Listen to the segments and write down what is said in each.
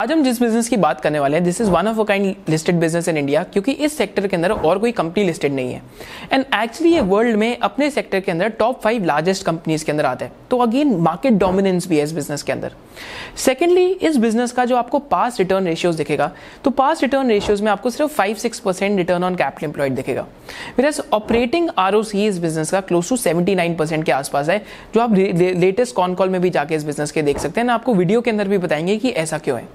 आज हम जिस बिजनेस की बात करने वाले हैं this is one of a kind listed business in India क्योंकि इस सेक्टर के अंदर और कोई कंपनी लिस्टेड नहीं है एंड एक्चुअली ये वर्ल्ड में अपने सेक्टर के अंदर टॉप फाइव लार्जेस्ट कंपनीज के अंदर आते हैं तो अगेन मार्केट डोमिनेंस भी है इस बिजनेस के अंदर सेकेंडली इस बिजनेस का जो आपको पास रिटर्न रेशियोज दिखेगा तो पास रिटर्न रेशियोज में आपको सिर्फ five six percent return on capital employed दिखेगा मेरा ऑपरेटिंग आर इस बिजनेस का close to seventy nine percent के आसपास है जो आप लेटेस्ट कॉन कॉल में भी जाके इस बिजनेस के देख सकते हैं ना आपको वीडियो के अंदर भी बताएंगे कि ऐसा क्यों है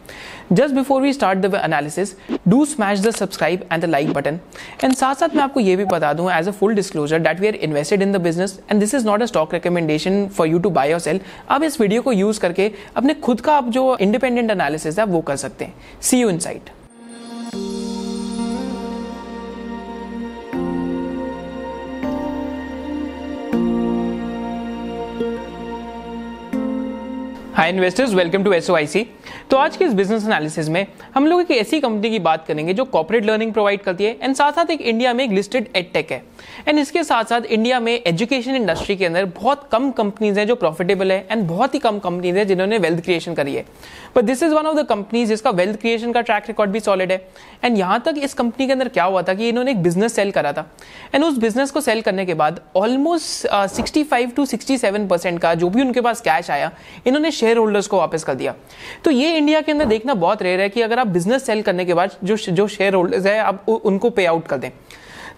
just before we start the analysis do smash the subscribe and the like button and साथ साथ मैं आपको ये भी बता दूं as a full disclosure that we are invested in the business and this is not a stock recommendation for you to buy or sell आप इस वीडियो को यूज करके अपने खुद का आप जो इंडिपेंडेंट एनालिसिस है वो कर सकते हैं see you in sight welcome to S O I C तो आज के इस बिजनेस एनालिसिस में हम लोग एक ऐसी कंपनी की बात करेंगे जो कॉपरेट लर्निंग प्रोवाइड करती है एंड साथ साथ एक इंडिया में एक लिस्टेड एडटेक है एंड इसके साथ साथ इंडिया में एजुकेशन इंडस्ट्री के अंदर बहुत कम कंपनीज हैं जो प्रॉफिटेबल है एंड बहुत ही कम कंपनीज हैं जिन्होंने वेल्थ क्रिएशन करी है but this is one of the companies जिसका वेल्थ क्रिएशन का ट्रैक रिकॉर्ड भी सॉलिड है एंड यहाँ तक इस कंपनी के अंदर क्या हुआ था कि इन्होंने एक बिजनेस सेल करा था एंड उस बिजनेस को सेल करने के बाद almost sixty five to sixty seven percent का जो भी उनके पास कैश आया इन्होंने शेयर होल्डर्स को वापस कर दिया तो ये इंडिया के अंदर देखना बहुत रेयर है कि अगर आप बिजनेस सेल करने के बाद जो जो शेयर होल्डर्स है आप उनको पे आउट कर दें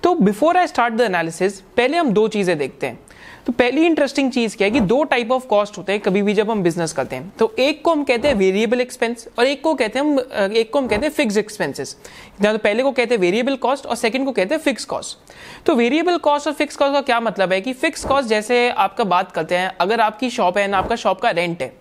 तो before I start the analysis पहले हम दो चीज़ें देखते हैं तो पहली इंटरेस्टिंग चीज क्या है कि हाँ। दो टाइप ऑफ कॉस्ट होते हैं कभी भी जब हम बिजनेस करते हैं तो एक को हम कहते हैं वेरिएबल एक्सपेंस और एक को कहते हैं हम एक को हम कहते हैं फिक्स एक्सपेंसेस तो पहले को कहते हैं वेरिएबल कॉस्ट और सेकंड को कहते हैं फिक्स कॉस्ट तो वेरिएबल कॉस्ट और फिक्स कॉस्ट का क्या मतलब है कि फिक्स कॉस्ट जैसे आपका बात करते हैं अगर आपकी शॉप है ना आपका शॉप का रेंट है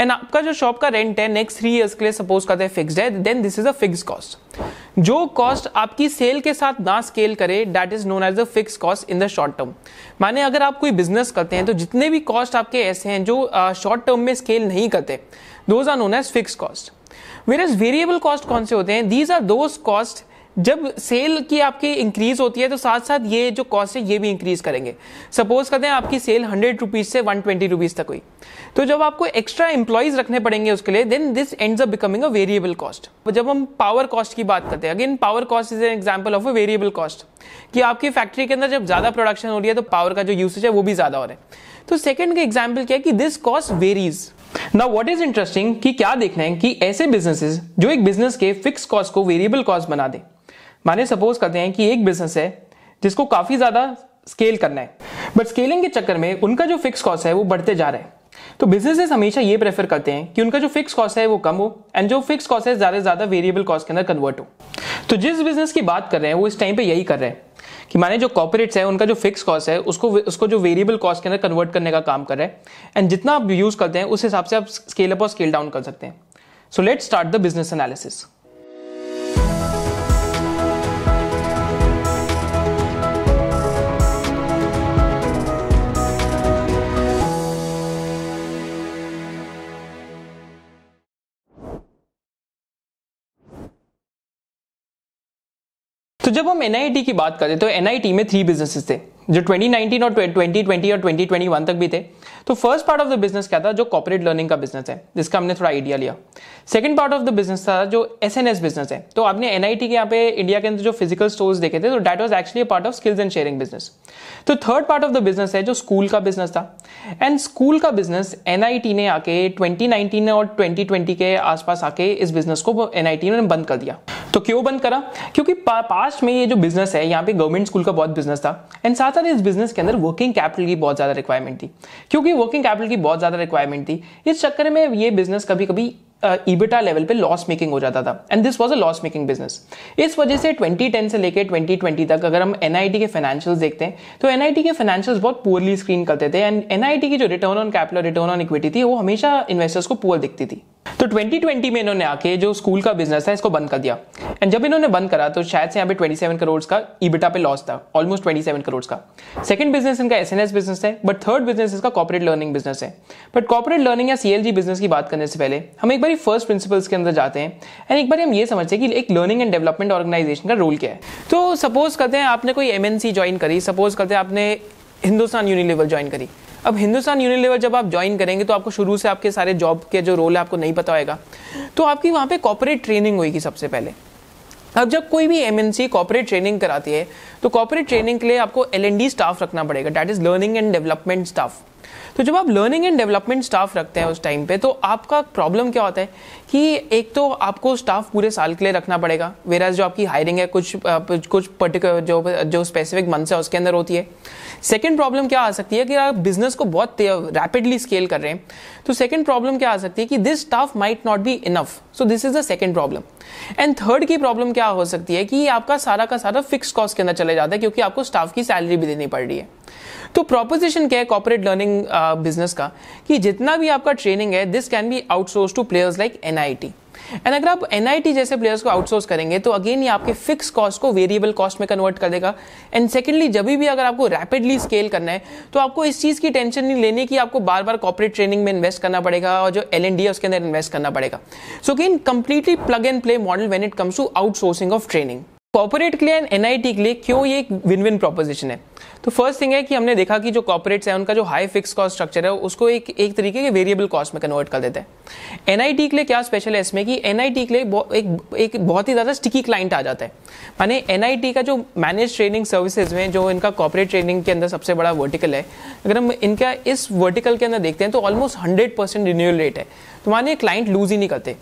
एंड आपका जो शॉप का रेंट है नेक्स्ट थ्री इयर्स के लिए सपोज करते हैं फिक्स है then this is a fix cost जो कॉस्ट आपकी सेल के साथ ना स्केल करे that is known as a fix cost in the short term माने अगर आप कोई बिजनेस करते हैं तो जितने भी कॉस्ट आपके ऐसे हैं जो शॉर्ट टर्म में स्केल नहीं करते those are known as fix cost whereas variable cost कौन से होते हैं दीज आर दोज कॉस्ट जब सेल की आपकी इंक्रीज होती है तो साथ साथ ये जो कॉस्ट है ये भी इंक्रीज करेंगे सपोज करते हैं आपकी सेल हंड्रेड रुपीज से वन ट्वेंटी रुपीज तक हुई तो जब आपको एक्स्ट्रा एम्प्लॉयज रखने पड़ेंगे उसके लिए then this ends up becoming a variable cost जब हम पावर कॉस्ट की बात करते हैं again power cost is an example of a variable cost कि आपकी फैक्ट्री के अंदर जब ज्यादा प्रोडक्शन हो रही है तो पावर का जो यूसेज है वो भी ज्यादा हो रहा है तो सेकंड का एग्जाम्पल क्या है कि दिस कॉस्ट वेरीज ना व्हाट इज इंटरेस्टिंग कि क्या देखना है कि ऐसे बिजनेसेस जो एक बिजनेस के फिक्स कॉस्ट को वेरिएबल कॉस्ट बना दे माने सपोज करते हैं कि एक बिजनेस है जिसको काफ़ी ज़्यादा स्केल करना है बट स्केलिंग के चक्कर में उनका जो फिक्स कॉस्ट है वो बढ़ते जा रहे हैं तो बिजनेसेस हमेशा ये प्रेफर करते हैं कि उनका जो फिक्स कॉस्ट है वो कम हो एंड जो फिक्स कॉस्ट है ज़्यादा से ज़्यादा वेरिएबल कॉस्ट के अंदर कन्वर्ट हो तो जिस बिजनेस की बात कर रहे हैं वो इस टाइम पे यही कर रहे हैं कि माने जो कॉपोरेट्स है उनका जो फिक्स कॉस्ट है उसको उसको जो वेरिएबल कॉस्ट के अंदर कन्वर्ट करने का काम कर रहे हैं एंड जितना आप यूज़ करते हैं उस हिसाब से आप स्केल अप और स्केल डाउन कर सकते हैं so let start the business analysis जब हम एनआईटी की बात करें तो एनआईटी में थ्री बिजनेसेस थे जो 2019 और 2020 और 2021 तक भी थे तो first part of the business क्या था जो कॉपरेट लर्निंग का बिजनेस है जिसका हमने थोड़ा आइडिया लिया second part of the business था जो एस एन एस बिजनेस है तो आपने एनआईटी के यहाँ पे इंडिया के अंदर जो फिजिकल स्टोर्स देखे थे तो that was actually part of skills and sharing business तो third part of the business है जो स्कूल का बिजनेस था एंड स्कूल का बिजनेस एनआईटी ने आके ट्वेंटी और ट्वेंटी के आसपास आके इस बिजनेस को एनआईटी ने बंद कर दिया तो क्यों बंद करा क्योंकि पास्ट में ये जो बिजनेस है यहाँ पे गवर्नमेंट स्कूल का बहुत बिजनेस था एंड साथ साथ इस बिजनेस के अंदर वर्किंग कैपिटल की बहुत ज़्यादा रिक्वायरमेंट थी क्योंकि वर्किंग कैपिटल की बहुत ज़्यादा रिक्वायरमेंट थी इस चक्कर में ये बिजनेस कभी कभी ईबिटा लेवल पे लॉस मेकिंग हो जाता था and this was a loss making business इस वजह से 2010 से लेकर 2020 तक अगर हम एन के फाइनेंशियल देखते हैं तो एन के फाइनेंशियल बहुत पुअरली स्क्रीन करते थे एंड एन की जो return on capital return on equity थी वो हमेशा इन्वेस्टर्स को पुअर दिखती थी तो 2020 में इन्होंने आके जो स्कूल का बिजनेस था इसको बंद कर दिया एंड जब इन्होंने बंद करा तो शायद से यहाँ पे 27 करोड़ का ईबिटा पे लॉस था ऑलमोस्ट 27 करोड़ का सेकंड बिजनेस इनका एसएनएस बिजनेस है बट थर्ड बिजनेस इसका कॉर्पोरेट लर्निंग बिजनेस है बट कॉर्पोरेट लर्निंग या सीएलजी बिजनेस की बात करने से पहले हम एक बार बारी फर्स्ट प्रिंसिपल्स के अंदर जाते हैं एंड एक बार हम ये समझते हैं कि एक लर्निंग एंड डेवलपमेंट ऑर्गेनाइजेशन का रोल क्या है तो सपोज करते हैं आपने कोई एम ज्वाइन करी सपोज करते हैं आपने हिंदुस्तान यूनिलीवर ज्वाइन करी अब हिंदुस्तान यूनिलीवर जब आप ज्वाइन करेंगे तो आपको शुरू से आपके सारे जॉब के जो रोल है आपको नहीं पता होगा तो आपकी वहाँ पे कॉपरेट ट्रेनिंग होगी सबसे पहले अब जब कोई भी M N C corporate training कराती है तो कॉपरेट ट्रेनिंग के लिए आपको एल एन डी स्टाफ रखना पड़ेगा that is learning and development staff तो जब आप लर्निंग एंड डेवलपमेंट स्टाफ रखते हैं उस टाइम पे तो आपका प्रॉब्लम क्या होता है कि एक तो आपको स्टाफ पूरे साल के लिए रखना पड़ेगा वेराज जो आपकी हायरिंग है कुछ कुछ पर्टिकुलर जो जो स्पेसिफिक मंथ है उसके अंदर होती है सेकेंड प्रॉब्लम क्या आ सकती है कि आप बिजनेस को बहुत रैपिडली स्केल कर रहे हैं तो सेकेंड प्रॉब्लम क्या आ सकती है कि this staff might not be enough so this is the second problem and third की प्रॉब्लम क्या हो सकती है कि आपका सारा का सारा फिक्स कॉस्ट के अंदर चले जाता है क्योंकि आपको स्टाफ की सैलरी भी देनी पड़ रही है तो प्रोपोजिशन क्या है कॉपरेट लर्निंग बिजनेस का कि जितना भी आपका ट्रेनिंग है this can be outsource to players like NIIT and अगर आप एनआईटी जैसे प्लेयर्स को आउटसोर्स करेंगे तो अगेन ये आपके फिक्स कॉस्ट को वेरिएबल कॉस्ट में कन्वर्ट कर देगा एंड सेकेंडली जब भी अगर आपको रैपिडली स्केल करना है तो आपको इस चीज़ की टेंशन नहीं लेने की आपको बार बार कॉपरेट ट्रेनिंग में इन्वेस्ट करना पड़ेगा और जो एल एन डी है उसके अंदर इन्वेस्ट करना पड़ेगा so again completely plug and play model when it comes to outsourcing of training corporate के लिए एंड एनआईटी के लिए क्यों ये एक विन विन प्रोपोजिशन है तो फर्स्ट थिंग है कि हमने देखा कि जो कॉपोरेट्स हैं उनका जो हाई फिक्स कॉस्ट स्ट्रक्चर है उसको एक एक तरीके के वेरिएबल कॉस्ट में कन्वर्ट कर देते हैं एनआईटी के लिए क्या स्पेशल है इसमें कि एनआईटी के लिए एक एक बहुत ही ज़्यादा स्टिकी क्लाइंट आ जाता है माने एनआईटी का जो मैनेज ट्रेनिंग सर्विसेज में जो इनका कॉपोरेट ट्रेनिंग के अंदर सबसे बड़ा वर्टिकल है अगर हम इनका इस वर्टिकल के अंदर देखते हैं तो almost hundred percent renewal rate है तो माने क्लाइंट लूज ही नहीं करते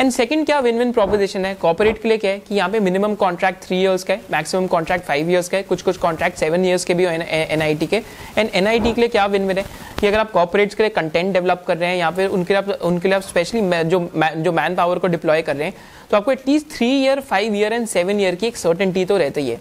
एंड सेकंड क्या विन विन प्रोपोजिशन है कॉपोरेट के लिए क्या है कि यहाँ पे मिनिमम कॉन्ट्रैक्ट थ्री ईयर्स का है मैक्सिमम कॉन्ट्रैक्ट फाइव ईयर्स का है कुछ कुछ कॉन्ट्रैक्ट सेवन ईयर्स के भी एन आई टी के एंड एन आई टी के लिए क्या विन विन है कि अगर आप कॉपोरेट्स के लिए कंटेंट डेवलप कर रहे हैं या फिर उनके लिए आप उनके लिए आप स्पेशली जो जो मैन पावर को डिप्लॉय कर रहे हैं तो आपको at least three year five year and seven year की एक सर्टेंटी तो रहती है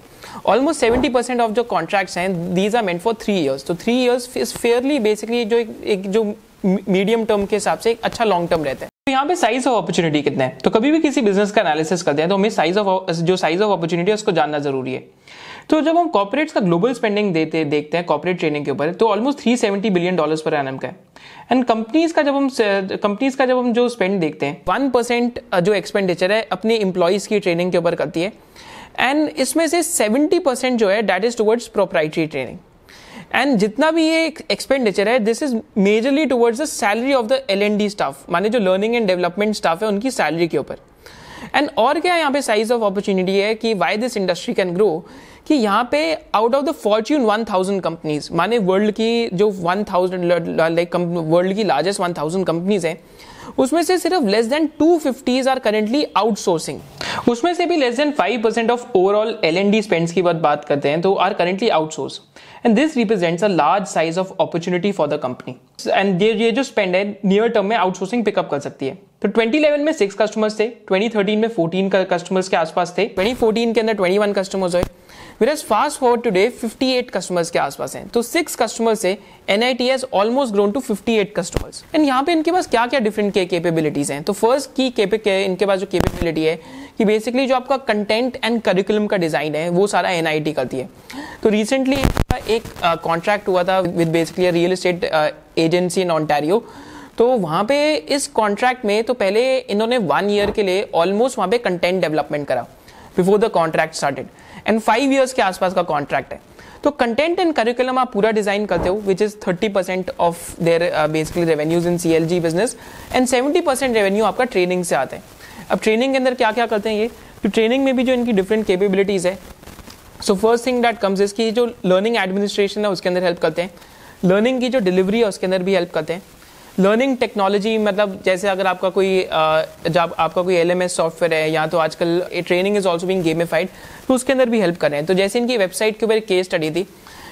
ऑलमोस्ट सेवेंटी परसेंट ऑफ जो कॉन्ट्रैक्ट्स हैं these are meant for three years तो three years is fairly basically जो एक, एक जो मीडियम टर्म के हिसाब से एक अच्छा लॉन्ग टर्म रहता है यहाँ पे साइज ऑफ अपॉर्चुनिटी कितने हैं तो कभी भी किसी बिजनेस का एनालिसिस करते हैं तो हमें साइज ऑफ जो साइज ऑफ अपॉर्चुनिटी है उसको जानना जरूरी है तो जब हम कॉर्पोरेट्स का ग्लोबल स्पेंडिंग देते देखते हैं कॉर्पोरेट ट्रेनिंग के ऊपर तो almost three seventy billion dollar per annum का है एंड कंपनीज का जब हम कंपनीज का जब हम जो स्पेंड देखते हैं वन परसेंट जो एक्सपेंडिचर है अपने इंप्लॉयज की ट्रेनिंग के ऊपर करती है एंड इसमें से सेवेंटी परसेंट जो है that is towards proprietary training and जितना भी ये एक्सपेंडिचर है this is majorly towards the salary of the L and D staff माने जो लर्निंग एंड डेवलपमेंट स्टाफ है उनकी सैलरी के ऊपर एंड और क्या यहाँ पे साइज ऑफ अपॉर्चुनिटी है कि why this industry can grow कि यहाँ पे out of the fortune one thousand companies माने वर्ल्ड की जो वन थाउजेंड लाइक वर्ल्ड की लार्जेस्ट वन थाउजेंड कंपनीज हैं उसमें से सिर्फ less than two fifties are currently outsourcing उसमें से भी less than five percent of overall L N D spends की बात करते हैं तो are currently outsource and this represents a large size of opportunity for the company and ये ये जो स्पेंड है नियर टर्म में आउटसोर्सिंग पिकअप कर सकती है तो 2011 में सिक्स कस्टमर्स थे 2013 में 14 कस्टमर्स के आसपास थे 2014 के अंदर 21 कस्टमर्स हुए whereas fast forward today 58 customers के आसपास हैं तो सिक्स कस्टमर से NIT has almost grown to 58 customers and यहाँ पे इनके पास क्या क्या different के capabilities हैं तो फर्स्ट की के इनके पास जो capability है कि basically जो आपका content and curriculum का design है वो सारा NIT करती है तो रिसेंटली एक कॉन्ट्रैक्ट uh, हुआ था with basically real estate agency in Ontario तो वहाँ पे इस कॉन्ट्रैक्ट में तो पहले इन्होंने वन ईयर के लिए ऑलमोस्ट वहाँ पे कंटेंट डेवलपमेंट करा before the contract started and five years के आसपास का कॉन्ट्रैक्ट है तो कंटेंट एंड करिकुलम आप पूरा डिजाइन करते हो which is thirty percent of their basically revenues in C business and seventy percent revenue आपका ट्रेनिंग से आते हैं अब ट्रेनिंग के अंदर क्या क्या करते हैं ये तो ट्रेनिंग में भी जो इनकी डिफरेंट केपेबिलिटीज है so first thing that comes is की जो लर्निंग एडमिनिस्ट्रेशन है उसके अंदर हेल्प करते हैं लर्निंग की जो डिलीवरी है उसके अंदर भी हेल्प करते हैं लर्निंग टेक्नोलॉजी मतलब जैसे अगर आपका कोई जब आपका कोई एल सॉफ्टवेयर है या तो आजकल training is also being gamified तो उसके अंदर भी हेल्प कर रहे हैं तो जैसे इनकी वेबसाइट के ऊपर केस स्टडी थी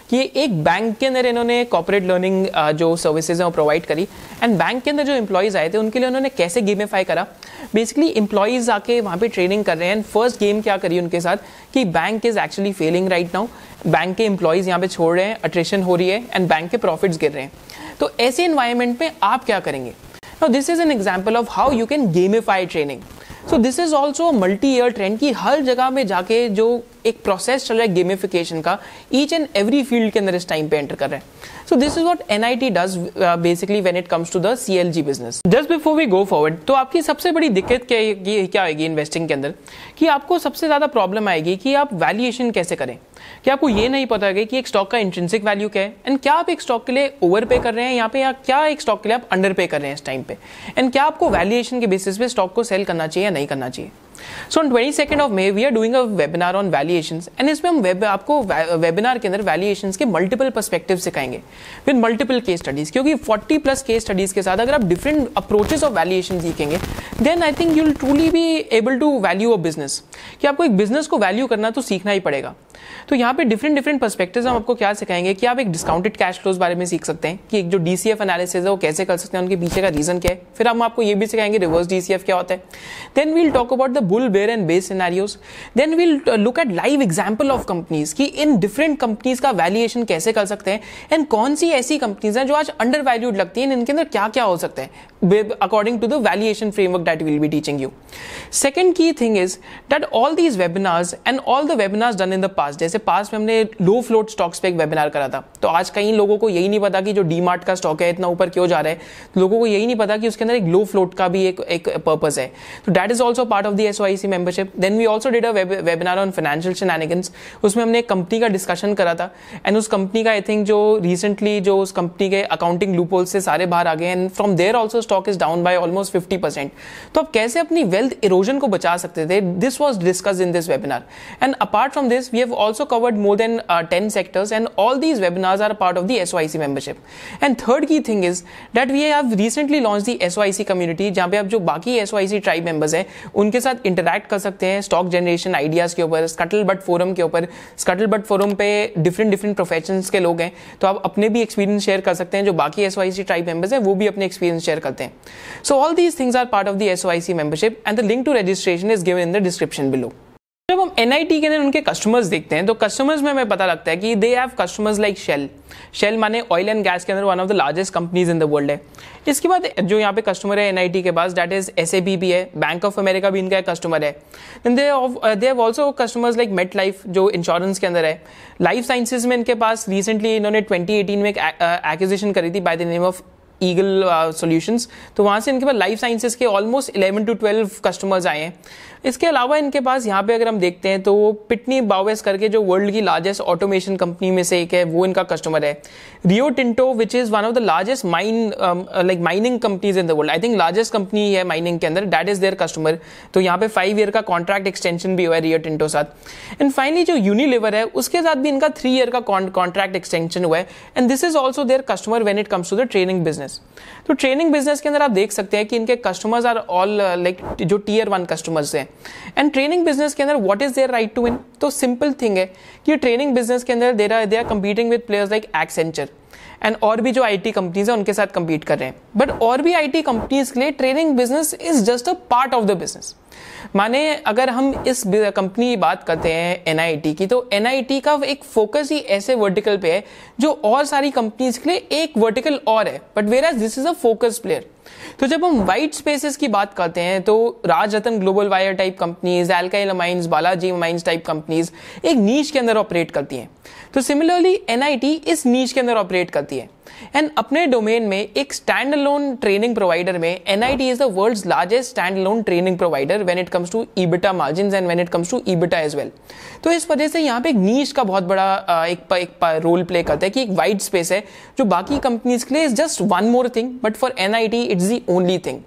कि एक बैंक के अंदर इन्होंने कॉपरेट लर्निंग जो सर्विसेज हैं वो प्रोवाइड करी एंड बैंक के अंदर जो इम्प्लॉयज आए थे उनके लिए उन्होंने कैसे गेमिफाई करा बेसिकली इम्प्लॉयज आके वहाँ पे ट्रेनिंग कर रहे हैं एंड फर्स्ट गेम क्या करी उनके साथ कि bank is actually failing right now bank के एम्प्लॉयज़ यहाँ पे छोड़ रहे हैं अट्रेशन हो रही है एंड बैंक के प्रॉफिट्स गिर रहे हैं तो ऐसे इन्वायरमेंट में आप क्या करेंगे now this is an example of how you can gamify training so this is also multi year trend कि हर जगह में जाके जो एक प्रोसेस चल रहा है गेमिफिकेशन का ईच एंड एवरी फील्ड के अंदर इस टाइम पे एंटर कर रहे हैं so this is what N I T does basically when it comes to the C L G business just before we go forward तो आपकी सबसे बड़ी दिक्कत क्या क्या आएगी इन्वेस्टिंग के अंदर कि आपको सबसे ज़्यादा प्रॉब्लम आएगी कि आप वैल्यूएशन कैसे करें क्या आपको ये नहीं पता है कि एक स्टॉक का इंट्रेंसिक वैल्यू क्या है एंड क्या आप एक स्टॉक के लिए ओवर पे कर रहे हैं यहाँ पे या क्या एक स्टॉक के लिए आप अंडर पे कर रहे हैं इस टाइम पे एंड क्या आपको वैल्यूएशन के बेसिस पे स्टॉक को सेल करना चाहिए या नहीं करना चाहिए so on twenty second of May we are doing a webinar on valuation and इसमें हम वेब आपको वेबिनार के अंदर वैल्यूएशन के मल्टीपल परस्पेक्टिव सिखाएंगे विद मल्टीपल केस स्टडीज क्योंकि फोर्टी प्लस केस स्टडीज के साथ अगर आप डिफरेंट अप्रोचेस ऑफ वैल्यूएशन सीखेंगे then I think you'll truly be able to value a business कि आपको एक बिजनेस को वैल्यू करना तो सीखना ही पड़ेगा तो यहाँ पे डिफरेंट डिफरेंट परस्पेक्टिव हम आपको क्या सिखाएंगे कि आप एक डिस्काउंटेड कैश फ्लोज बारे में सीख सकते हैं कि एक जो डीसीएफ एनालिसिस है वो कैसे कर सकते हैं उनके पीछे का रीजन क्या है फिर हम आपको ये भी सिखाएंगे रिवर्स डीसीएफ क्या होता है then we'll talk about the bull bear and base scenarios then we'll look at live example of companies कि इन डिफरेंट कंपनीज का वैल्यूएशन कैसे कर सकते हैं एंड कौन सी ऐसी कंपनीज हैं जो आज अंडर वैल्यूड लगती हैं इनके अंदर क्या क्या हो सकते हैं according to the valuation framework that will be teaching you second की thing is that all these webinars and all the webinars done in the past जैसे पास्ट में हमने लो फ्लोट स्टॉक्स पे एक वेबिनार करा था तो आज कई लोगों को यही नहीं पता कि जो डी मार्ट का स्टॉक है इतना ऊपर क्यों जा रहा है लोगों को यही नहीं पता कि उसके अंदर एक लो फ्लोट का भी एक पर्पज है तो that is also part of the S membership then we also did a webinar on financial shenanigans उसमें हमने एक कंपनी का डिस्कशन करा था एंड उस कंपनी का आई थिंक जो रिसेंटली जो उस कंपनी के अकाउंटिंग लूपोल से सारे बाहर आ गए and from there also stock is down by almost fifty percent तो आप कैसे अपनी वेल्थ इरोजन को बचा सकते थे this was discuss in this webinar and apart from this we have also covered more than ten sectors and all these webinars are part of the S membership and third की thing is that we have recently launch the S community जहाँ पे आप जो बाकी S tribe members हैं उनके साथ interact कर सकते हैं स्टॉक जनरेशन आइडियाज़ के ऊपर स्कटल बट फोरम के ऊपर स्कटल बट फोरम पे डिफरेंट डिफरेंट प्रोफेशन के लोग हैं तो आप अपने भी एक्सपीरियंस शेयर कर सकते हैं जो बाकी S Y C tribe members हैं वो भी अपने एक्सपीरियंस शेयर करते हैं so all these things are part of the S Y C membership and the link to registration is given in the description below जब हम एन के अंदर उनके कस्टमर्स देखते हैं तो कस्टमर्स में हमें पता लगता है कि they have customers like Shell Shell माने ऑयल एंड गैस के अंदर one of the largest companies in the world है इसके बाद जो यहाँ पे कस्टमर है एन के पास डैट इज एस भी है बैंक ऑफ अमेरिका भी इनका एक कस्टमर है then they they have also customers like MetLife जो इंश्योरेंस के अंदर है लाइफ साइंसेज में इनके पास रिसेंटली इन्होंने ट्वेंटी में एक एक्विजिशन uh, uh, करी थी by the name of Eagle Solutions तो वहाँ से इनके पास लाइफ साइंसेज के almost eleven to twelve customers आए हैं इसके अलावा इनके पास यहाँ पे अगर हम देखते हैं तो वो पिटनी बावेस करके जो वर्ल्ड की लार्जेस्ट ऑटोमेशन कंपनी में से एक है वो इनका कस्टमर है Rio Tinto which is one of the largest mine like mining companies in the world I think largest company है माइनिंग के अंदर डैट इज़ देयर कस्टमर तो यहाँ पे फाइव ईयर का कॉन्ट्रैक्ट एक्सटेंशन भी हुआ है रियो टिंटो साथ एंड फाइनली जो यूनिलिवर है उसके साथ भी इनका थ्री ईयर का कॉन्ट्रैक्ट एक्सटेंशन हुआ है and this is also their customer when it comes to the training business तो ट्रेनिंग बिजनेस के अंदर आप देख सकते हैं कि इनके कस्टमर्स आर ऑल लाइक जो टीयर वन कस्टमर्स हैं एंड ट्रेनिंग बिजनेस के अंदर what is their right to win तो सिंपल थिंग है कि ट्रेनिंग बिजनेस के अंदर there are they are competing with players like Accenture and और भी जो आई टी कंपनीज है उनके साथ कंपीट कर रहे हैं बट और भी आई टी कंपनीज के लिए training business is just a part of the business माने अगर हम इस कंपनी की बात करते हैं एन की तो एन का एक फोकस ही ऐसे वर्टिकल पे है जो और सारी कंपनीज के लिए एक वर्टिकल और है but whereas this is a focus player तो जब हम वाइट स्पेसेस की बात करते हैं तो Ratan global wire type companies Alkyl Amines Balaji Amines type companies एक नीच के अंदर ऑपरेट करती हैं तो सिमिलरली एनआईटी इस नीच के अंदर ऑपरेट करती है एंड अपने डोमेन में एक स्टैंड लोन ट्रेनिंग प्रोवाइडर में N I T is the world largest standalone training provider when it comes to EBITDA margin and when it comes to EBITDA as well तो इस वजह से यहाँ पे एक नीच का बहुत बड़ा एक, एक रोल प्ले करता है कि एक वाइड स्पेस है जो बाकी कंपनीज के लिए is just one more thing but for N I T it's the only thing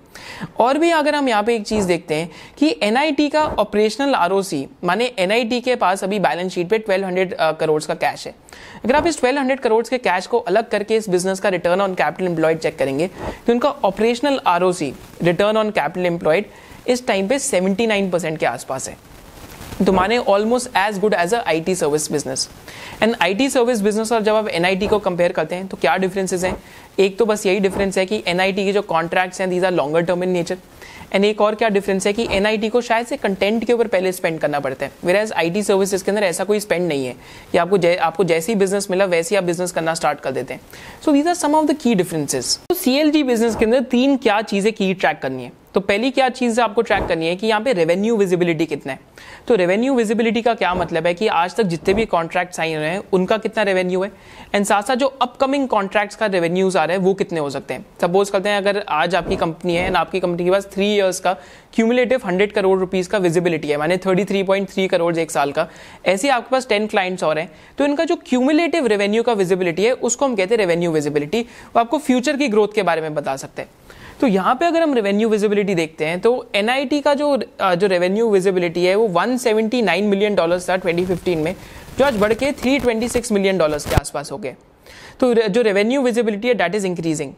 और भी अगर हम यहाँ पे एक चीज़ देखते हैं कि एन का ऑपरेशनल आर माने एन के पास अभी बैलेंस शीट पे 1200 करोड़ का कैश है अगर आप इस 1200 करोड़ के कैश को अलग करके इस बिजनेस का return on capital employed check करेंगे तो उनका operational R return on capital employed इस टाइम पे 79 परसेंट के आसपास है तुम्हारे almost as good as a IT service business and IT service business और जब आप एनआईटी को कंपेयर करते हैं तो क्या डिफरेंसेस हैं एक तो बस यही डिफरेंस है कि एनआईटी के जो कॉन्ट्रैक्ट्स हैं these are longer term in nature and एक और क्या डिफरेंस है कि एन को शायद से कंटेंट के ऊपर पहले स्पेंड करना पड़ता है वेर एज आई सर्विसेज के अंदर ऐसा कोई स्पेंड नहीं है कि आपको जै, आपको जैसे ही बिजनेस मिला वैसे ही आप बिजनेस करना स्टार्ट कर देते हैं so these are some of the key differences तो सी बिजनेस के अंदर तीन क्या चीज़ें की ट्रैक करनी है तो पहली क्या चीज़ आपको ट्रैक करनी है कि यहाँ पे रेवेन्यू विजिबिलिटी कितना है तो रेवेन्यू विजिबिलिटी का क्या मतलब है कि आज तक जितने भी कॉन्ट्रैक्ट साइन हुए हैं उनका कितना रेवेन्यू है एंड साथ साथ जो अपकमिंग कॉन्ट्रैक्ट्स का रेवेन्यूज आ रहे हैं वो कितने हो सकते हैं सपोज करते हैं अगर आज आपकी कंपनी है एंड आपकी कंपनी के पास थ्री ईयर्स का क्यूमुलेटिव हंड्रेड करोड़ रुपीज़ का विजिबिलिटी है मानी thirty three point three crore एक साल का ऐसे आपके पास टेन क्लाइंट्स और हैं तो इनका जो क्यूमुलेटिव रेवेन्यू का विजिबिलिटी है उसको हम कहते हैं रेवेन्यू विजिबिलिटी वो आपको फ्यूचर की ग्रोथ के बारे में बता सकते हैं तो यहाँ पे अगर हम रेवेन्यू विजिबिलिटी देखते हैं तो एन का जो जो रेवेन्यू विजिबिलिटी है वो 179 मिलियन डॉलर्स था 2015 में जो आज बढ़ के 326 मिलियन डॉलर्स के आसपास हो गए तो जो रेवेन्यू विजिबिलिटी है डैट इज़ इंक्रीजिंग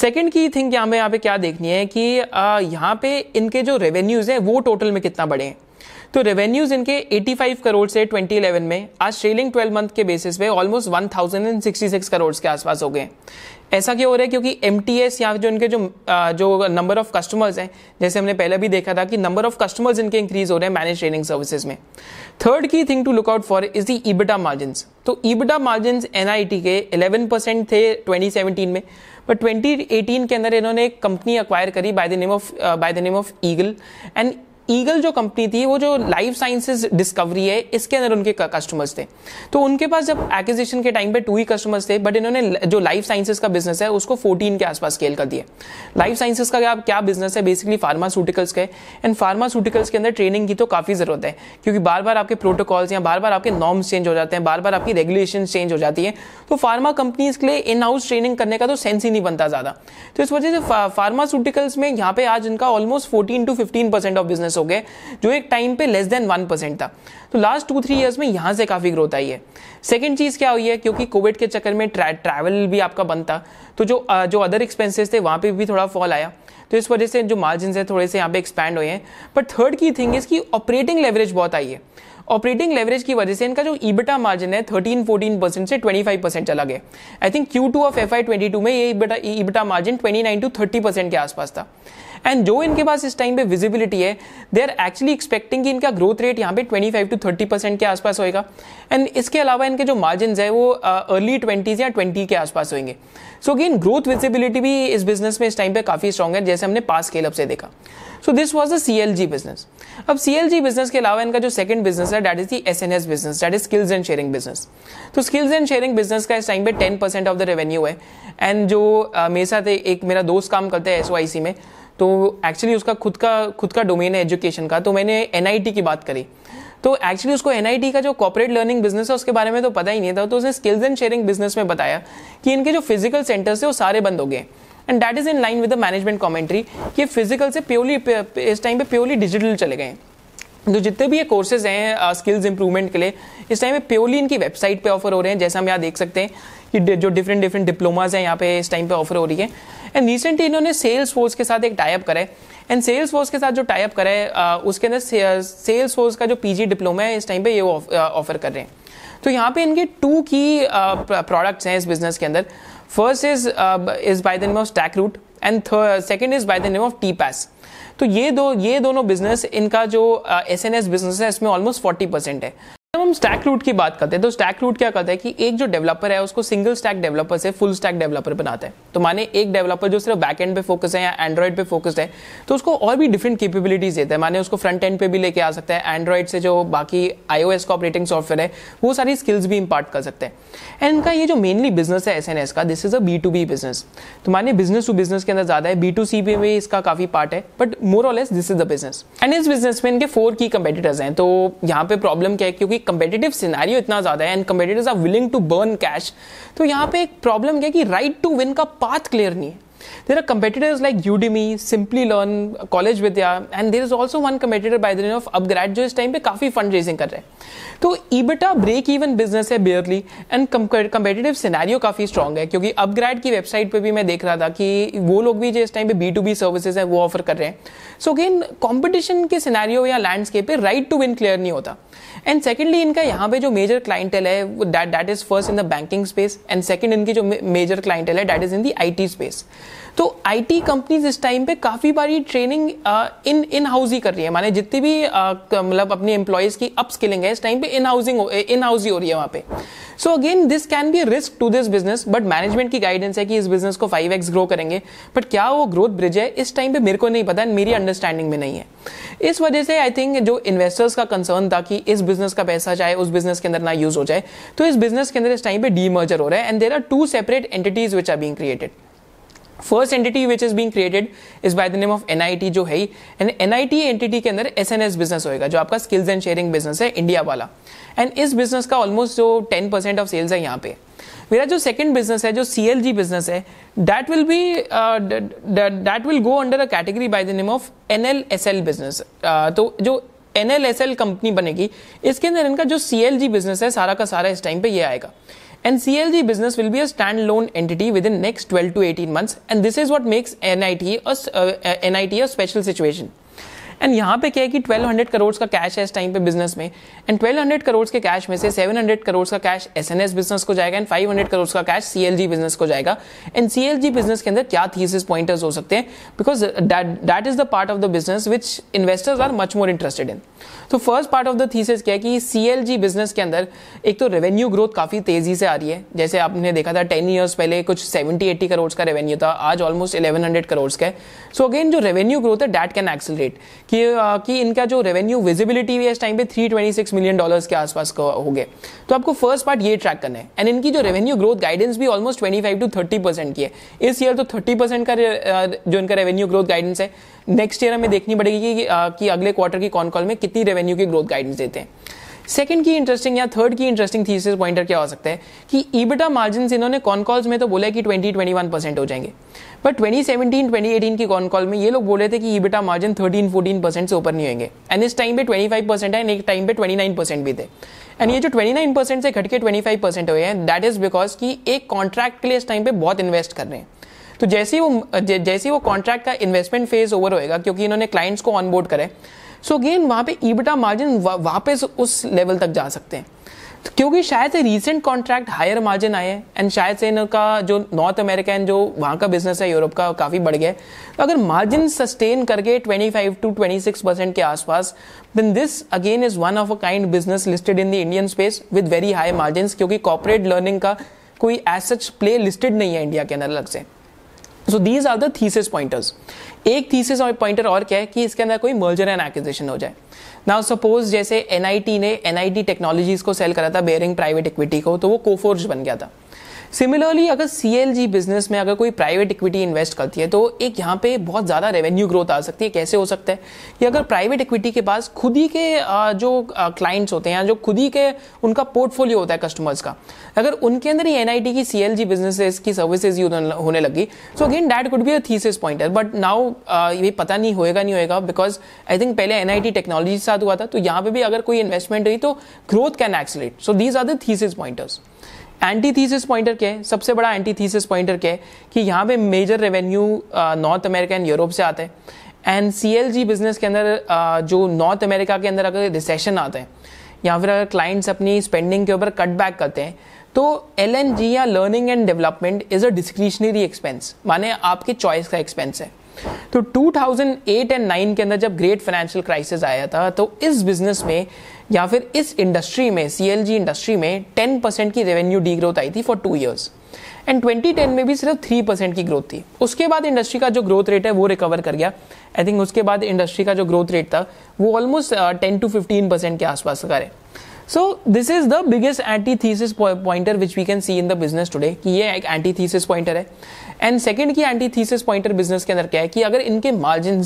सेकेंड की थिंग हमें यहाँ पे क्या देखनी है कि यहाँ पे इनके जो रेवेन्यूज़ हैं वो टोटल में कितना बढ़े हैं तो रेवेन्यूज इनके 85 करोड़ से 2011 में आज ट्रेलिंग 12 मंथ के बेसिस पे ऑलमोस्ट 1066 करोड़ के आसपास हो गए ऐसा क्यों हो रहा है क्योंकि एम टी एस या जो इनके जो जो नंबर ऑफ कस्टमर्स हैं जैसे हमने पहले भी देखा था कि नंबर ऑफ कस्टमर्स इनके इंक्रीज हो रहे हैं मैनेज ट्रेनिंग सर्विसेज में थर्ड की thing to lookout out for is the EBITDA margin तो इबिटा मार्जिन एन के इलेवन परसेंट थे 2017 में बट एटीन के अंदर इन्होंने एक कंपनी अक्वायर करी by the name of by the name of Eagle and Eagle जो कंपनी थी वो जो लाइफ साइंसेज डिस्कवरी है इसके अंदर उनके कस्टमर्स थे तो उनके पास जब एक्विजिशन के टाइम पे टू ही कस्टमर्स थे बट इन्होंने जो लाइफ साइंसेज का बिजनेस है उसको 14 के आसपास स्केल कर दिया लाइफ साइंसेज का क्या क्या बिजनेस है बेसिकली फार्मास्यूटिकल्स का एंड फार्मास्यूटिकल्स के अंदर ट्रेनिंग की तो काफ़ी ज़रूरत है क्योंकि बार बार आपके प्रोटोकॉल्स या बार बार आपके नॉर्म्स चेंज हो जाते हैं बार बार आपकी रेगुलेशन चेंज हो जाती है तो फार्मा कंपनीज के लिए इन हाउस ट्रेनिंग करने का तो सेंस ही नहीं बनता ज़्यादा तो इस वजह से फार्मास्यूटिकल्स में यहाँ पे आज इनका almost fourteen to fifteen percent of business business हो गए जो एक टाइम पे लेस देन वन परसेंट था तो लास्ट टू थ्री ईयर्स में यहाँ से काफ़ी ग्रोथ आई है सेकेंड चीज़ क्या हुई है क्योंकि कोविड के चक्कर में ट्रैवल ट्रा, भी आपका बंद था तो जो जो अदर एक्सपेंसेस थे वहाँ पर भी थोड़ा फॉल आया तो इस वजह से जो मार्जिन है थोड़े से यहाँ पे एक्सपैंड हुए हैं बट थर्ड की थिंग इसकी ऑपरेटिंग लेवरेज बहुत आई है ऑपरेटिंग लेवरेज की वजह से इनका जो इबिटा मार्जिन है 13 14 परसेंट से 25 परसेंट चला गया I think Q2 of F Y में ये EBITDA margin 29 to thirty percent के आसपास था एंड जो इनके पास इस टाइम पे विजिबिलिटी है दे आर एक्चुअली एक्सपेक्टिंग कि इनका ग्रोथ रेट यहाँ पे 25 फाइव टू थर्टी परसेंट के आसपास होएगा एंड इसके अलावा इनके जो मार्जिन है वो अर्ली ट्वेंटीज़ या ट्वेंटी के आसपास होंगे सो अगेन ग्रोथ विजिबिलिटी भी इस बिजनेस में इस टाइम पे काफ़ी स्ट्रॉग है जैसे हमने पास स्केल से देखा so this was a C L G business अब सी एल जी बिजनेस के अलावा इनका जो सेकंड बिजनेस है that is the S N S business that is skills and sharing business तो स्किल्स एंड शेयरिंग बिजनेस का इस time पे ten percent of the revenue है एंड जो मेरे साथ एक मेरा दोस्त काम करता है एस वाई सी में तो एक्चुअली उसका खुद का खुद का डोमेन है एजुकेशन का तो मैंने एन की बात करी तो एक्चुअली उसको एन का जो कॉपरेट लर्निंग बिजनेस है उसके बारे में तो पता ही नहीं था तो उसने स्किल्स एंड शेयरिंग बिजनेस में बताया कि इनके जो फिजिकल सेंटर्स थे वो सारे बंद हो गए and that is in line with the management commentary कि फिजिकल से प्योरली इस टाइम पे प्योरली डिजिटल चले गए तो जितने भी ये कोर्सेज हैं स्किल्स uh, इंप्रूवमेंट के लिए इस टाइम पे प्योरली इनकी वेबसाइट पे ऑफर हो रहे हैं जैसा हम यहाँ देख सकते हैं कि जो डिफरेंट डिफरेंट डिप्लोमाज हैं यहाँ पे इस टाइम पे ऑफर हो रही है एंड रिसेंटली इन्होंने सेल्स फोर्स के साथ एक टाइप करा है एंड सेल्स फोर्स के साथ जो टाइप करा है उसके अंदर सेल्स फोर्स का जो पीजी डिप्लोमा है इस टाइम पे ये ऑफर कर रहे हैं तो यहाँ पे इनके टू की प्रोडक्ट्स हैं इस बिजनेस के अंदर first is is by the name of StackRoute and second is by the name of T PaaS तो ये दो ये दोनों बिजनेस इनका जो एस एन एस बिजनेस है इसमें ऑलमोस्ट फोर्टी परसेंट है स्टैक रूट की बात करते हैं तो स्टैक रूट क्या करता है कि एक जो डेवलपर है उसको सिंगल स्टैक डेवलपर से फुल स्टैक डेवलपर बनाता है तो माने एक डेवलपर जो सिर्फ बैक एंड पे फोकस है या एंड्रॉइड पे फोकस्ड है तो उसको और भी डिफरेंट केपेबिलिटीज देता है माने उसको फ्रंट एंड पे भी लेके आ सकता है एंड्रॉइड से जो बाकी आईओएस का ऑपरेटिंग सॉफ्टवेयर है वो सारी स्किल्स भी इंपार्ट कर सकते हैं एंड इनका ये जो मेनली बिजनेस है एस का this is a B to B business तो माने बिजनेस टू बिजनेस के अंदर ज्यादा है बी टू सी पे भी इसका काफी पार्ट है बट मोर और less this is the business and इस बिजनेस में इनके फोर की कंपेटिटर्स हैं तो यहाँ पे प्रॉब्लम क्या है क्योंकि कम्पिटेटिव सिनेरियो इतना ज़्यादा है and competitors are willing to burn cash तो यहाँ पे एक प्रॉब्लम क्या है कि राइट टू विन का पाथ क्लियर नहीं है there are competitors like Udemy, Simply Learn, College Vidya, and there is also one competitor by the name of Upgrad जो इस टाइम पे काफ़ी फंड रेजिंग कर रहे हैं तो ईबिटा ब्रेक इवन बिजनेस है बेयरली एंड कम्पिटेटिव सिनेरियो काफ़ी स्ट्रॉन्ग है क्योंकि अपग्रेड की वेबसाइट पे भी मैं देख रहा था कि वो लोग भी जो इस टाइम पे बी टू बी सर्विसेज हैं वो ऑफर कर रहे हैं सो अगेन कॉम्पिटिशन के सिनेरियो या लैंडस्केप पे राइट टू विन क्लियर नहीं होता एंड सेकेंडली इनका यहाँ पे जो मेजर क्लाइंटल है that that is first in the banking space and second इनकी जो मेजर क्लाइंटल है that is in the I T space तो आईटी कंपनीज इस टाइम पे काफ़ी बारी ट्रेनिंग इन इन हाउस ही कर रही है माने जितनी भी uh, मतलब अपने एम्प्लॉयज़ की अप स्किलिंग है इस टाइम पे इन हाउसिंग इन हाउस ही हो रही है वहां पे so again this can be risk to this business but management की गाइडेंस है कि इस बिजनेस को फाइव एक्स ग्रो करेंगे बट क्या वो ग्रोथ ब्रिज है इस टाइम पे मेरे को नहीं पता मेरी अंडरस्टैंडिंग में नहीं है इस वजह से आई थिंक जो इन्वेस्टर्स का कंसर्न था कि इस बिजनेस का पैसा चाहे उस बिजनेस के अंदर ना यूज हो जाए तो इस बिजनेस के अंदर इस टाइम पे मर्जर हो रहा है and there are two separate entities which are being created first entity which is being created is by the name of NIT जो है एंड एनआईटी एंटिटी के अंदर एस एन एस बिजनेस होएगा जो आपका स्किल्स एंड शेयरिंग बिजनेस है India वाला and इस बिजनेस का ऑलमोस्ट जो टेन परसेंट ऑफ सेल्स है यहाँ पे मेरा जो सेकंड बिजनेस है जो सी एल जी बिजनेस है that will be that will go under a category by the name of N L L S business तो जो N L L S company बनेगी इसके अंदर इनका जो सी एल जी बिजनेस है सारा का सारा इस टाइम पे ये आएगा And CLG business will be a standalone entity within next 12 to 18 months. And this is what makes NIT a, uh, uh NIT a special situation. And यहाँ पे क्या है कि 1200 करोड़ का कैश है इस टाइम पे बिजनेस में एंड 1200 करोड़ के कैश में से 700 करोड़ का कैश एस बिजनेस को जाएगा एंड 500 करोड़ का कैश सी बिजनेस को जाएगा एंड सी बिजनेस के अंदर क्या थीसिस पॉइंटर्स हो सकते हैं because that is the part of the business which investors are much more interested in तो first part of the thesis क्या है कि सी बिजनेस के अंदर एक तो रेवेन्यू ग्रोथ काफ़ी तेज़ी से आ रही है जैसे आपने देखा था टेन ईयर्स पहले कुछ सेवेंटी एट्टी करोड़ का रेवेन्यू था आज ऑलमोस्ट इलेवन हंड्रेड करोड़ का है सो अगेन जो रेवेन्यू ग्रोथ है डैट कैन एक्सलरेट कि आ, कि इनका जो रेवेन्यू विजिबिलिटी भी इस टाइम पे 326 मिलियन डॉलर्स के आसपास का हो गए तो आपको फर्स्ट पार्ट ये ट्रैक करना है एंड इनकी जो रेवेन्यू ग्रोथ गाइडेंस भी ऑलमोस्ट 25 टू 30 परसेंट की है इस ईयर तो 30 परसेंट का जो इनका रेवेन्यू ग्रोथ गाइडेंस है नेक्स्ट ईयर हमें देखनी पड़ेगी कि, कि अगले क्वार्टर की कॉन कॉल में कितनी रेवेन्यू की ग्रोथ गाइडेंस देते हैं सेकंड की इंटरेस्टिंग या थर्ड की इंटरेस्टिंग थीसिस पॉइंटर क्या हो सकता है कि ईबिटा मार्जिन इन्होंने कॉन कॉल्स में तो बोला कि ट्वेंटी वन परसेंट हो जाएंगे बट ट्वेंटी एटीन की कॉन कॉल में ये लोग बोले थे कि EBITDA margin thirteen fourteen percent से ऊपर नहीं होंगे एंड इस टाइम पे फाइव परसेंट है एंड एक टाइम पे नाइन परसेंट भी थे एंड ये जो 29 परसेंट से घट के 25 परसेंट हुए हैं दैट इज बिकॉज कि एक कॉन्ट्रैक्ट के लिए इस टाइम पे बहुत इन्वेस्ट कर रहे हैं तो जैसे ही वो जैसे ही वो कॉन्ट्रैक्ट का इन्वेस्टमेंट फेज ओवर होएगा क्योंकि इन्होंने क्लाइंट्स को ऑनबोर्ड करें सो अगेन वहाँ पे ईबटा मार्जिन वापस उस लेवल तक जा सकते हैं तो क्योंकि शायद से रीसेंट कॉन्ट्रैक्ट हायर मार्जिन आए एंड शायद से इनका जो नॉर्थ अमेरिका एंड जो वहाँ का बिजनेस है यूरोप का काफ़ी बढ़ गया तो अगर मार्जिन सस्टेन करके 25 टू 26 परसेंट के आसपास then this again is one of a kind business listed in the Indian space with very high margin क्योंकि कॉपोरेट लर्निंग का कोई एज सच प्ले लिस्टेड नहीं है इंडिया के अंदर अलग से so these are the thesis pointers एक थीसिस और पॉइंटर और क्या है कि इसके अंदर कोई मर्जर एंड एक्विजिशन हो जाए नाउ सपोज जैसे एनआईटी ने एनआईटी टेक्नोलॉजीज को सेल करा था बेयरिंग प्राइवेट इक्विटी को तो वो कोफोर्ज बन गया था सिमिलरली अगर सी बिजनेस में अगर कोई प्राइवेट इक्विटी इन्वेस्ट करती है तो एक यहाँ पे बहुत ज़्यादा रेवेन्यू ग्रोथ आ सकती है कैसे हो सकता है कि अगर प्राइवेट इक्विटी के पास खुद ही के जो क्लाइंट्स होते हैं जो खुद ही के उनका पोर्टफोलियो होता है कस्टमर्स का अगर उनके अंदर ही एन की सी एल बिजनेस की सर्विसेज यूज होने लगी so again that could be a thesis pointer but now ये पता नहीं होएगा नहीं होएगा बिकॉज आई थिंक पहले एन टेक्नोलॉजी के साथ हुआ था तो यहाँ पे भी अगर कोई इन्वेस्टमेंट हुई तो growth can accelerate so these are the thesis pointers antithesis pointer क्या है सबसे बड़ा एंटीथीसिस पॉइंटर क्या है कि यहाँ पे major revenue North America and Europe से आते हैं एंड सी बिजनेस के अंदर uh, जो नॉर्थ अमेरिका के अंदर अगर रिसेशन आते हैं या फिर अगर क्लाइंट्स अपनी स्पेंडिंग के ऊपर कट बैक करते हैं तो एल या learning and development is a discretionary expense माने आपके चॉइस का एक्सपेंस है तो 2008 एंड 9 के अंदर जब ग्रेट फाइनेंशियल क्राइसिस आया था तो इस बिजनेस में या फिर इस इंडस्ट्री में सी इंडस्ट्री में टेन परसेंट की रेवेन्यू डी ग्रोथ आई थी for two years and ten में भी सिर्फ थ्री परसेंट की ग्रोथ थी उसके बाद इंडस्ट्री का जो ग्रोथ रेट है वो रिकवर कर गया आई थिंक उसके बाद इंडस्ट्री का जो ग्रोथ रेट था वो almost ten to fifteen percent के आसपास का है so this is the biggest antithesis pointer which we can see in the business today कि ये एक एंटी थीसिस पॉइंटर है एंड सेकंड की एंटी थीसिस पॉइंटर बिजनेस के अंदर क्या है कि अगर इनके मार्जिन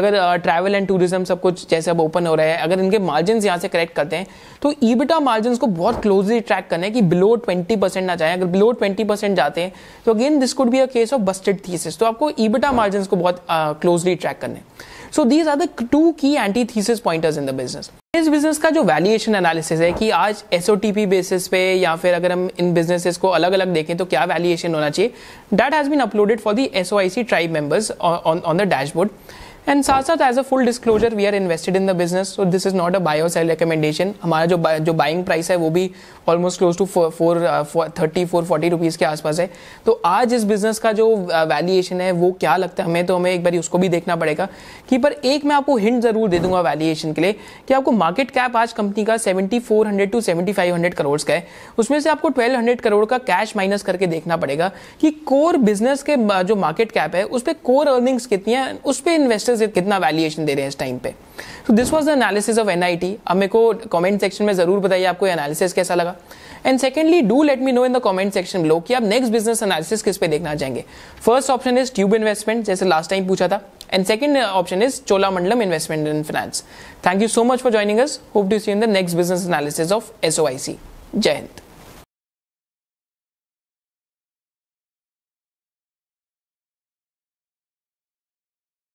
अगर ट्रैवल एंड टूरिज्म सब कुछ जैसे अब ओपन हो रहा है अगर इनके मार्जिन यहाँ से करेक्ट करते हैं तो ईबिटा मार्जिन को बहुत क्लोजली ट्रैक करना है कि बिलो ट्वेंटी परसेंट ना जाए अगर बिलो ट्वेंटी परसेंट जाते हैं तो again this could be a case of busted thesis तो आपको ईबिटा मार्जिन को बहुत क्लोजली uh, ट्रैक करना है so these are the two की antithesis pointers in the business इस बिजनेस का जो वैल्यूएशन एनालिसिस है कि आज एस बेसिस पे या फिर अगर हम इन बिजनेसेस को अलग अलग देखें तो क्या वैल्यूएशन होना चाहिए that has been uploaded for the S O I C tribe members on the dashboard and साथ साथ as a full disclosure we are invested in the business so this is not a buy or sell recommendation हमारा जो जो buying price है वो भी almost close to four thirty four forty rupees के आसपास है तो आज इस बिज़नेस का जो वैल्यूएशन uh, है वो क्या लगता है हमें तो हमें एक बार उसको भी देखना पड़ेगा कि पर एक मैं आपको हिंट ज़रूर दे दूंगा वैल्यूएशन के लिए कि आपको मार्केट कैप आज कंपनी का seventy four hundred to seventy five hundred crore का है उसमें से आपको ट्वेल्व हंड्रेड करोड़ का कैश माइनस करके देखना पड़ेगा कि कोर बिजनेस के uh, जो मार्केट कैप है उस पर कोर अर्निंग्स कितनी है उस पर इन्वेस्टर्स कितना वैल्यूएशन दे रहे हैं इस टाइम पे तो this was the analysis of NIIT अब मेरे को कॉमेंट सेक्शन में ज़रूर बताइए आपको एनालिसिस कैसा लगा and secondly do let me know in the comment section लो कि आप नेक्स्ट बिजनेस एनालिसिस किस पे देखना चाहेंगे first option is tube investment जैसे लास्ट टाइम पूछा था and second option is Cholamandalam investment in finance thank you so much for joining us hope to see in the next business analysis of SOIC Jai Hind